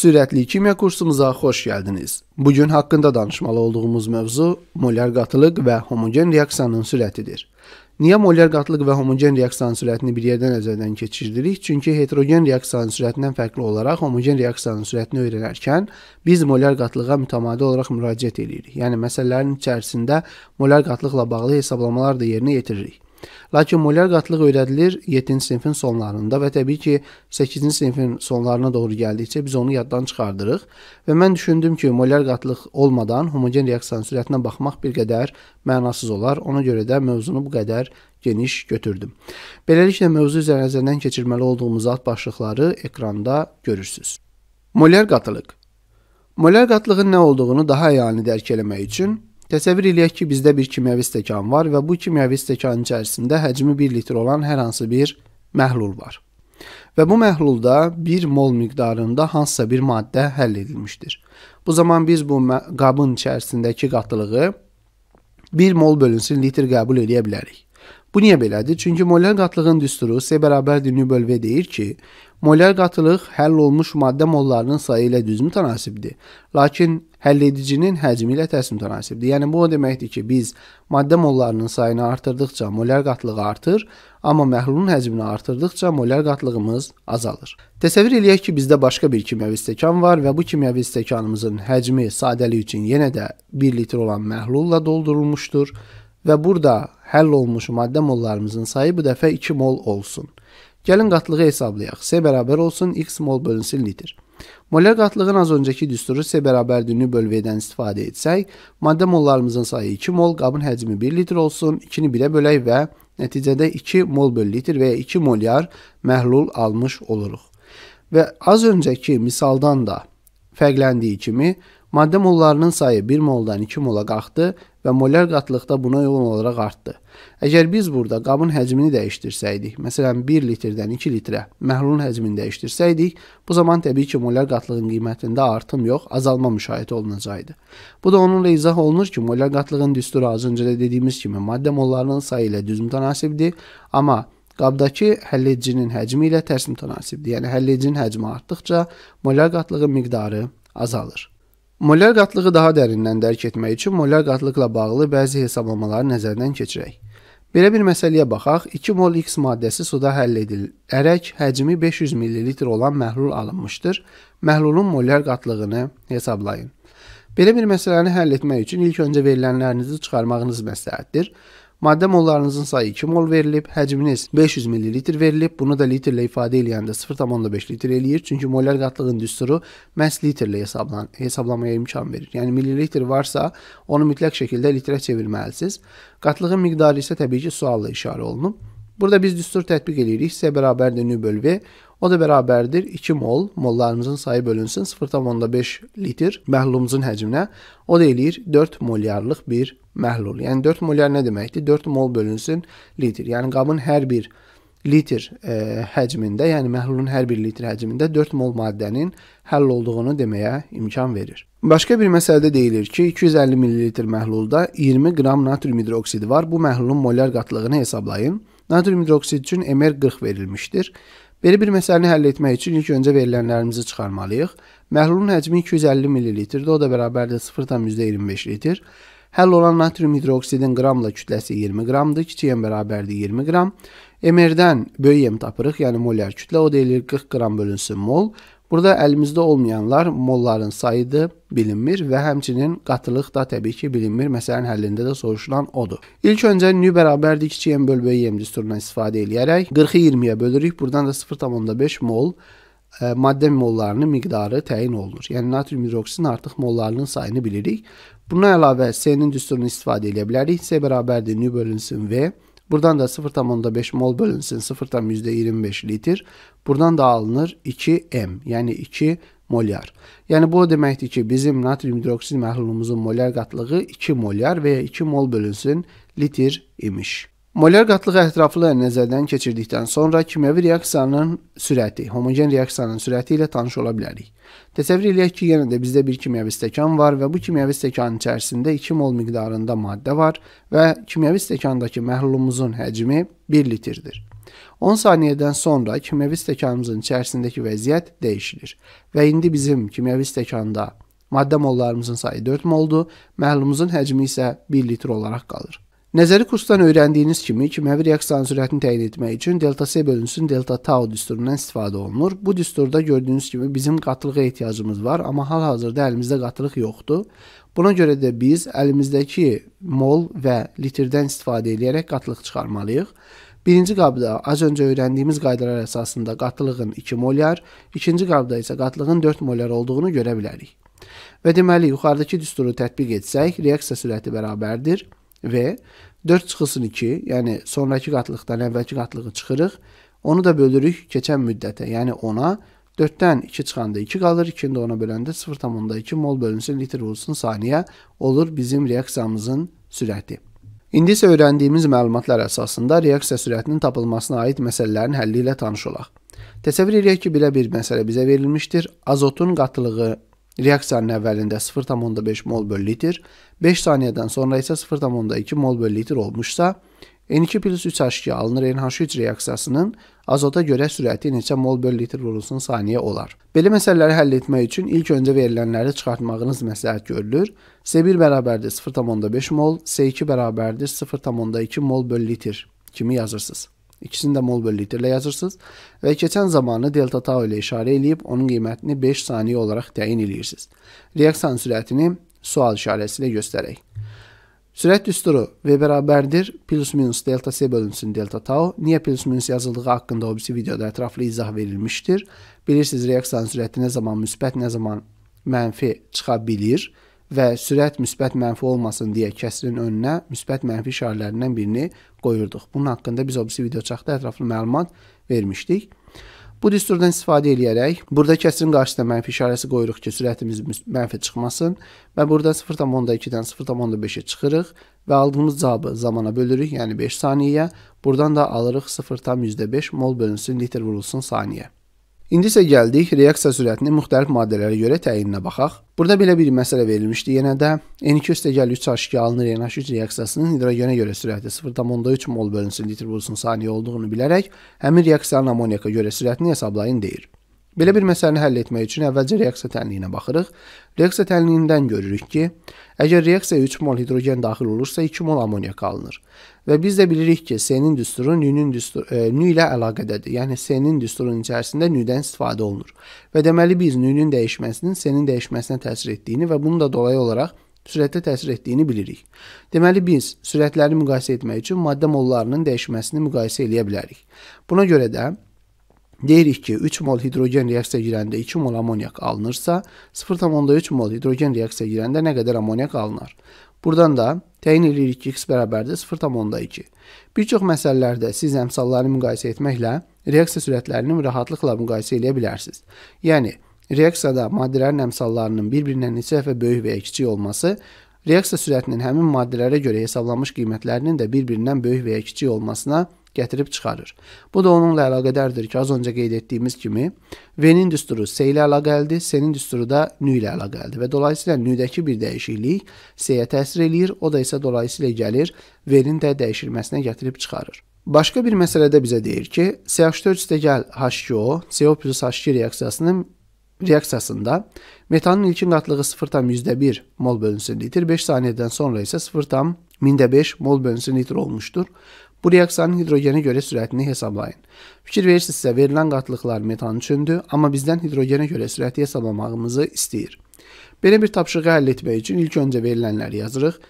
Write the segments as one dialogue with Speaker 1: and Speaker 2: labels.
Speaker 1: Sürətli kimya kursumuza xoş gəldiniz. Bu gün haqqında danışmalı olduğumuz mövzu molyar qatılıq və homogen reaksiyanın sürətidir. Niyə molyar qatılıq və homogen reaksiyanın sürətini bir yerdə nəzərdən keçiririk? Çünki heterogen reaksiyanın sürətindən fərqli olaraq homogen reaksiyanın sürətini öyrənərkən biz molyar qatılığa mütəmadi olaraq müraciət edirik. Yəni məsələlərin içərisində molyar qatılıqla bağlı hesablamalar da yerinə yetiririk. Lakin molyar qatlıq öyrədilir 7-ci sinifin sonlarında və təbii ki, 8-ci sinifin sonlarına doğru gəldikcə biz onu yaddan çıxardırıq və mən düşündüm ki, molyar qatlıq olmadan homogen reaksiyanın sürətinə baxmaq bir qədər mənasız olar. Ona görə də mövzunu bu qədər geniş götürdüm. Beləliklə mövzu üzrə nəzərdən keçirməli olduğumuz alt başlıqları ekranda görürsüz. Molyar qatlıq Molyar qatlığın nə olduğunu daha əyanə dərk eləmək üçün Təsəvvür eləyək ki, bizdə bir kimyəvi stəkan var və bu kimyəvi stəkanın içərisində həcmi 1 litr olan hər hansı bir məhlul var. Və bu məhlulda 1 mol miqdarında hansısa bir maddə həll edilmişdir. Bu zaman biz bu qabın içərisindəki qatılığı 1 mol bölünsün litr qəbul edə bilərik. Bu niyə belədir? Çünki molyar qatlığın düsturu C bərabər dünlü bölvə deyir ki, molyar qatlıq həll olmuş maddə mollarının sayı ilə düz mütənasibdir. Lakin həll edicinin həcmi ilə tərs mütənasibdir. Yəni bu o deməkdir ki, biz maddə mollarının sayını artırdıkca molyar qatlığı artır, amma məhlulun həcmini artırdıkca molyar qatlığımız azalır. Təsəvvür eləyək ki, bizdə başqa bir kimyəvi stəkan var və bu kimyəvi stəkanımızın həcmi sadəlik üçün yenə də 1 litr olan məhlulla doldurulmuşdur və burada həll olmuş maddə mollarımızın sayı bu dəfə 2 mol olsun. Gəlin qatlığı hesablayaq. S bərabər olsun x mol bölünsün litr. Molar qatlığın az öncəki düsturu S bərabər dünü bölvədən istifadə etsək, maddə mollarımızın sayı 2 mol, qabın həcmi 1 litr olsun, 2-ni 1-ə bölək və nəticədə 2 mol böl litr və ya 2 molyar məhlul almış oluruq. Və az öncəki misaldan da fərqləndiyi kimi Maddə mollarının sayı 1 moldan 2 mola qalxdı və molar qatlıqda buna yol olaraq artdı. Əgər biz burada qabın həcmini dəyişdirsəydik, məsələn 1 litrdən 2 litrə məhlulun həcmini dəyişdirsəydik, bu zaman təbii ki, molar qatlığın qiymətində artım yox, azalma müşahidə olunacaqdı. Bu da onunla izah olunur ki, molar qatlığın düsturu az öncə də dediyimiz kimi maddə mollarının sayı ilə düz mütənasibdir, amma qabdakı həllicinin həcmi ilə tərs mütənasibdir. Yəni həllicin həcmi artdıqca molar qatlığın miqdarı azalır. Molar qatlığı daha dərindən dərk etmək üçün molar qatlıqla bağlı bəzi hesablamaları nəzərdən keçirək. Belə bir məsələyə baxaq. 2 mol X maddəsi suda həll edilərək həcmi 500 ml olan məhlul alınmışdır. Məhlulun molar qatlığını hesablayın. Belə bir məsələni həll etmək üçün ilk öncə verilənlərinizi çıxarmağınız məsləhətdir. Maddə mollarınızın sayı 2 mol verilib, həcminiz 500 ml verilib. Bunu da litrlə ifadə eləyəndə 0.5 litr eləyir. Çünki molar qatlığın düsturu məhz litrlə hesablan hesablamaya imkan verir. Yəni millilitr varsa, onu mütləq şəkildə litrə çevirməlisiniz. Qatlığın miqdarı isə təbii ki, sualla işarə olunub. Burada biz düstur tətbiq eləyirik. Sizə bərabərdir nü bölü V. O da bərabərdir 2 mol, mollarımızın sayı bölünsün 0,5 litr məhlulumuzun həcminə. O da eləyir 4 molyarlıq bir məhlul. Yəni 4 molyar nə deməkdir? 4 mol bölünsün litr. Yəni qabın hər bir litr e, həcmində, yəni məhlulun hər bir litr həcmində 4 mol maddənin həll olduğunu deməyə imkan verir. Başqa bir məsələdə deyilir ki, 250 ml məhlulda 20 qram natrium hidroksidi var. Bu məhlulun molyar qatlığını hesablayın. Natrium hidroksid üçün MR 40 verilmişdir Belə bir məsələni həll etmək üçün ilk öncə verilənlərimizi çıxarmalıyıq. Məhlulun həcmi 250 ml-dir, o da bərabərdir 0,25 litr. Həll olan natrium hidroksidin qramla kütləsi 20 qramdır, kiçik m bərabərdir 20 qram. MR-dən böyük m tapırıq, yəni molyar kütlə, o deyilir 40 qram bölünsün mol. Burada əlimizdə olmayanlar molların sayıdır, bilinmir və həmçinin qatılıq da təbii ki, bilinmir. Məsələnin həllində də soruşulan odur. İlk öncə nü bərabərdir 2m bölü m düsturundan istifadə eləyərək 40-ı 20-yə bölürük. Buradan da 0,5 mol ə, e, maddə mollarının miqdarı təyin olunur. Yəni natrium hidroksidin artıq mollarının sayını bilirik. Buna əlavə C-nin düsturunu istifadə edə bilərik. C bərabərdir nü bölünsün V Buradan da 0,5 mol bölünsün 0,25 litr. Buradan da alınır 2M yəni 2 molyar. Yəni bu o deməkdir ki, bizim natrium hidroksid məhlulumuzun molyar qatlığı 2 molyar və ya 2 mol bölünsün litr imiş. Moler qatlığı ətraflı nəzərdən keçirdikdən sonra kimyəvi reaksiyanın sürəti, homogen reaksiyanın sürəti ilə tanış ola bilərik. Təsəvvür eləyək ki, yenə də bizdə bir kimyəvi stəkan var və bu kimyəvi stəkanın içərisində 2 mol miqdarında maddə var və kimyəvi stəkandakı məhlulumuzun həcmi 1 litrdir. 10 saniyədən sonra kimyəvi stəkanımızın içərisindəki vəziyyət dəyişilir və indi bizim kimyəvi stəkanda maddə mollarımızın sayı 4 moldur, məhlulumuzun həcmi isə 1 litr olaraq qalır. Nəzəri kursdan öyrəndiyiniz kimi kimyəvi reaksiyanın sürətini təyin etmək üçün delta C bölünsün delta tau düsturundan istifadə olunur. Bu düsturda gördüyünüz kimi bizim qatılığa ehtiyacımız var, amma hal-hazırda əlimizdə qatılıq yoxdur. Buna görə də biz əlimizdəki mol və litrdən istifadə edərək qatılıq çıxarmalıyıq. Birinci qabda az öncə öyrəndiyimiz qaydalar əsasında qatlığın 2 molyar, ikinci qabda isə qatlığın 4 molyar olduğunu görə bilərik. Və deməli, yuxarıdakı düsturu tətbiq etsək, reaksiya sürəti bərabərdir V 4 çıxılsın 2, yəni sonrakı qatlıqdan əvvəlki qatlığı çıxırıq. Onu da bölürük keçən müddətə, yəni 10-a. 4-dən 2 çıxanda 2 qalır, 2-ni də 10-a böləndə 0,2 mol bölünsün litr vurulsun saniyə olur bizim reaksiyamızın sürəti. İndi isə öyrəndiyimiz məlumatlar əsasında reaksiya sürətinin tapılmasına aid məsələlərin həlli ilə tanış olaq. Təsəvvür edək ki, belə bir məsələ bizə verilmişdir. Azotun qatılığı Reaksiyanın əvvəlində 0,5 mol böl litr, 5 saniyədən sonra isə 0,2 mol böl litr olmuşsa, N2 plus 3H2 alınır NH3 reaksiyasının azota görə sürəti neçə mol böl litr vurulsun saniyə olar. Belə məsələləri həll etmək üçün ilk öncə verilənləri çıxartmağınız məsləhət görülür. S1 bərabərdir 0,5 mol, S2 bərabərdir 0,2 mol böl litr kimi yazırsınız. İkisini də mol bölükdə ilə yazırsınız və keçən zamanı delta tau ilə işarə eləyib onun qiymətini 5 saniyə olaraq təyin edirsiniz. Reaksiyanın sürətini sual işarəsi ilə göstərək. Sürət düsturu V bərabərdir plus minus delta C bölünsün delta tau. Niyə plus minus yazıldığı haqqında obisi videoda ətraflı izah verilmişdir. Bilirsiniz reaksiyanın sürəti nə zaman müsbət, nə zaman mənfi çıxa bilir və sürət müsbət mənfi olmasın deyə kəsrin önünə müsbət mənfi işarələrindən birini qoyurduq. Bunun haqqında biz obsi video çaxda ətraflı məlumat vermişdik. Bu düsturdan istifadə edərək burada kəsrin qarşısında mənfi işarəsi qoyuruq ki, sürətimiz mənfi çıxmasın və burada 0.2-dən 0.5-ə çıxırıq və aldığımız cavabı zamana bölürük, yəni 5 saniyəyə. Buradan da alırıq 0.5 mol bölünsün, litr vurulsun saniyə. İndi isə gəldik reaksiya sürətinin müxtəlif maddələrə görə təyininə baxaq. Burada belə bir məsələ verilmişdi yenə də. N2 üstəgəl 3 H2 alınır NH3 yəni reaksiyasının hidrogenə görə sürəti 0.3 mol bölünsün litr bulsun saniyə olduğunu bilərək həmin reaksiyanın amoniyaka görə sürətini hesablayın deyir. Belə bir məsələni həll etmək üçün əvvəlcə reaksiya tənliyinə baxırıq. Reaksiya tənliyindən görürük ki, əgər reaksiyaya 3 mol hidrogen daxil olursa 2 mol amoniak alınır. Və biz də bilirik ki, S-nin düsturu N-nin düsturu e, N ilə əlaqədədir. Yəni S-nin düsturunun içərisində N-dən istifadə olunur. Və deməli biz N-nin dəyişməsinin S-nin dəyişməsinə təsir etdiyini və bunu da dolayı olaraq sürətə təsir etdiyini bilirik. Deməli biz sürətləri müqayisə etmək üçün maddə mollarının dəyişməsini müqayisə eləyə bilərik. Buna görə də Deyirik ki, 3 mol hidrogen reaksiyaya girəndə 2 mol amoniak alınırsa, 0,3 mol hidrogen reaksiyaya girəndə nə qədər amoniak alınır? Buradan da təyin edirik ki, x bərabərdir 0,2. Bir çox məsələlərdə siz əmsalları müqayisə etməklə reaksiya sürətlərini rahatlıqla müqayisə edə bilərsiniz. Yəni, reaksiyada maddələrin əmsallarının bir-birindən neçə dəfə böyük və ya kiçik olması reaksiya sürətinin həmin maddələrə görə hesablanmış qiymətlərinin də bir-birindən böyük və ya kiçik olmasına gətirib çıxarır. Bu da onunla əlaqədardır ki, az öncə qeyd etdiyimiz kimi V-nin düsturu S ilə əlaqəlidir, S-nin düsturu da nü ilə əlaqəlidir və dolayısıyla nüdəki bir dəyişiklik S-yə təsir eləyir, o da isə dolayısıyla gəlir V-nin də dəyişilməsinə gətirib çıxarır. Başqa bir məsələdə bizə deyir ki, CH4 H2O, CO plus H2 reaksiyasının reaksiyasında metanın ilkin qatlığı 0,1 mol bölünsün litr, 5 saniyədən sonra isə 0,5 mol bölünsün litr olmuşdur. Bu reaksiyanın hidrogenə görə sürətini hesablayın. Fikir verirsinizsə, verilən qatlıqlar metan üçündür, amma bizdən hidrogenə görə sürəti hesablamağımızı istəyir. Belə bir tapşırığı həll etmək üçün ilk öncə verilənləri yazırıq.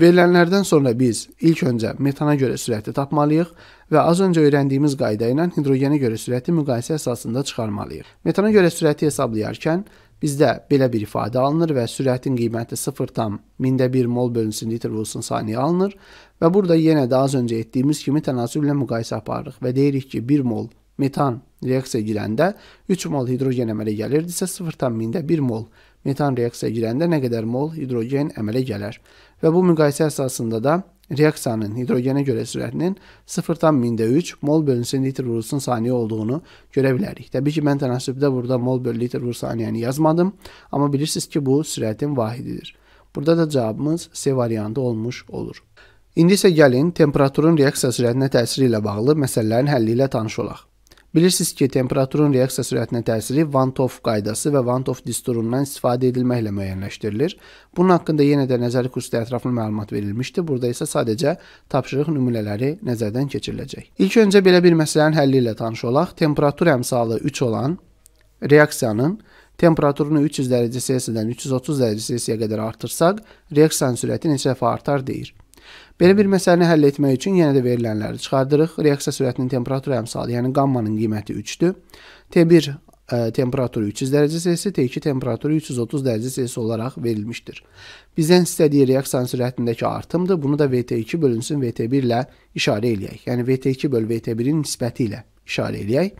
Speaker 1: Verilənlərdən sonra biz ilk öncə metana görə sürəti tapmalıyıq və az öncə öyrəndiyimiz qayda ilə hidrogenə görə sürəti müqayisə əsasında çıxarmalıyıq. Metana görə sürəti hesablayarkən bizdə belə bir ifadə alınır və sürətin qiyməti 0,1 mol bölünsün litr vurulsun saniyə alınır Və burada yenə də az öncə etdiyimiz kimi tənasüblə müqayisə aparırıq və deyirik ki, 1 mol metan reaksiyaya girəndə 3 mol hidrogen əmələ gəlirdisə, 0,1 mol metan reaksiyaya girəndə nə qədər mol hidrogen əmələ gələr? Və bu müqayisə əsasında da reaksiyanın hidrogenə görə sürətinin 0,3 mol bölünsün litr vurulsun saniyə olduğunu görə bilərik. Təbii ki, mən tənasübdə burada mol bölü litr vur saniyəni yazmadım, amma bilirsiniz ki, bu sürətin vahididir. Burada da cavabımız C variantı olmuş olur. İndi isə gəlin temperaturun reaksiya sürətinə təsiri ilə bağlı məsələlərin həlli ilə tanış olaq. Bilirsiniz ki, temperaturun reaksiya sürətinə təsiri Van-Toff qaydası və Van-Toff disturundan istifadə edilməklə müəyyənləşdirilir. Bunun haqqında yenə də nəzəri kursda ətraflı məlumat verilmişdi. Burada isə sadəcə tapşırıq nümunələri nəzərdən keçiriləcək. İlk öncə belə bir məsələnin həlli ilə tanış olaq. Temperatur əmsalı 3 olan reaksiyanın temperaturunu 300 dərəcə Selsiyadan 330 dərəcə Selsiyaya qədər artırsaq, reaksiyanın sürəti neçə dəfə artar deyir. Belə bir məsələni həll etmək üçün yenə də verilənləri çıxardırıq. Reaksiya sürətinin temperatur əmsalı, yəni qammanın qiyməti 3-dür. T1 ə, e, temperaturu 300 dərəcə Selsi, T2 temperaturu 330 dərəcə Selsi olaraq verilmişdir. Bizdən istədiyi reaksiyanın sürətindəki artımdır. Bunu da VT2 bölünsün VT1 ilə işarə eləyək. Yəni VT2 böl VT1-in nisbəti ilə işarə eləyək.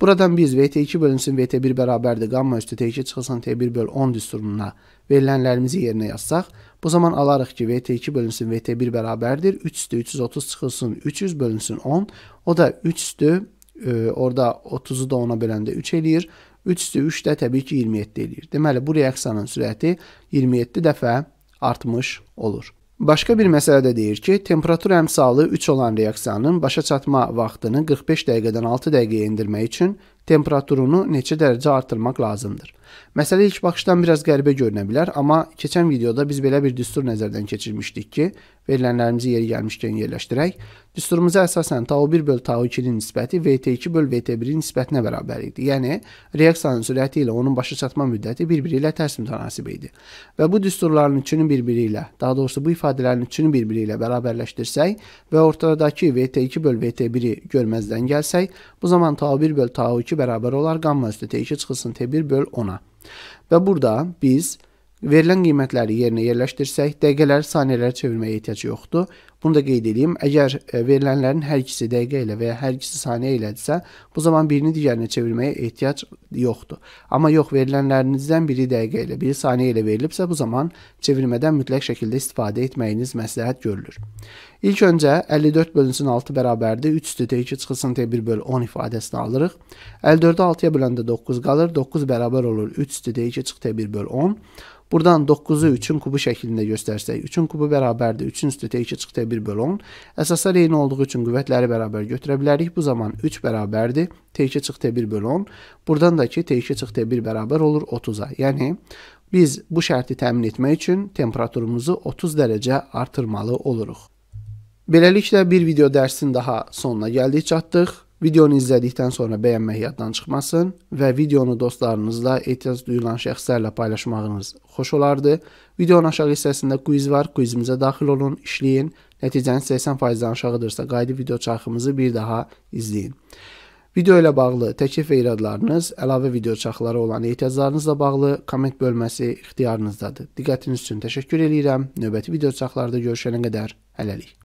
Speaker 1: Buradan biz VT2 bölünsün VT1 bərabərdir. Qamma üstü T2 çıxılsın T1 böl 10 düsturuna verilənlərimizi yerinə yazsaq, O zaman alarıq ki, VT2 bölünsün VT1 bərabərdir. 3 üstü 330 çıxılsın 300 bölünsün 10. O da 3 üstü e, orada 30-u da 10-a böləndə 3 eləyir. 3 üstü 3 də təbii ki 27 eləyir. Deməli bu reaksiyanın sürəti 27 dəfə artmış olur. Başqa bir məsələdə deyir ki, temperatura əmsalı 3 olan reaksiyanın başa çatma vaxtını 45 dəqiqədən 6 dəqiqəyə endirmək üçün temperaturunu neçə dərəcə artırmaq lazımdır. Məsələ ilk baxışdan biraz qəribə görünə bilər, amma keçən videoda biz belə bir düstur nəzərdən keçirmişdik ki, verilənlərimizi yeri gəlmişkən yerləşdirək. Düsturumuza əsasən tau 1 böl tau 2-nin nisbəti vt2 böl vt1-in nisbətinə bərabər idi. Yəni, reaksiyanın sürəti ilə onun başa çatma müddəti bir-biri ilə tərs mütənasib idi. Və bu düsturların üçünü bir-biri ilə, daha doğrusu bu ifadələrin üçünü bir-biri ilə bərabərləşdirsək və ortadakı vt2 böl vt1-i görməzdən gəlsək, bu zaman tau 1 böl tau 2 bərabər olar qamma üstü t2 çıxılsın t1 böl 10-a. Və burada biz Verilən qiymətləri yerinə yerləşdirsək, dəqiqələri saniyələrə çevirməyə ehtiyac yoxdur. Bunu da qeyd edeyim. Əgər e, verilənlərin hər ikisi dəqiqə ilə və ya hər ikisi saniyə ilədirsə, bu zaman birini digərinə çevirməyə ehtiyac yoxdur. Amma yox, verilənlərinizdən biri dəqiqə ilə, biri saniyə ilə verilibsə, bu zaman çevirmədən mütləq şəkildə istifadə etməyiniz məsləhət görülür. İlk öncə 54 bölünsün 6 bərabərdir. 3 üstü T2 çıxılsın T1 böl 10 ifadəsini alırıq. 54-ü 6-ya böləndə 9 qalır. 9 bərabər olur 3 üstü T2 çıx T1 böl 10. Buradan 9-u 3-ün kubu şəklində göstərsək, 3-ün kubu bərabərdir. 3-ün üstü T2 çıx T1 bir bölün. Əsaslar eyni olduğu üçün qüvvətləri bərabər götürə bilərik. Bu zaman 3 bərabərdir. T2 çıx T1 bölün. Buradan da ki, T2 çıx T1 bərabər olur 30-a. Yəni, biz bu şərti təmin etmək üçün temperaturumuzu 30 dərəcə artırmalı oluruq. Beləliklə, bir video dərsin daha sonuna gəldik çatdıq. Videonu izlədikdən sonra bəyənmək yaddan çıxmasın və videonu dostlarınızla ehtiyac duyulan şəxslərlə paylaşmağınız xoş olardı. Videonun aşağı hissəsində quiz var, quizimizə daxil olun, işləyin. Nəticəniz 80%-dən aşağıdırsa qayıdıb video çarxımızı bir daha izləyin. Video ilə bağlı təklif və iradlarınız, əlavə video çarxları olan ehtiyaclarınızla bağlı komment bölməsi ixtiyarınızdadır. Diqqətiniz üçün təşəkkür edirəm. Növbəti video çarxlarda görüşənə qədər hələlik.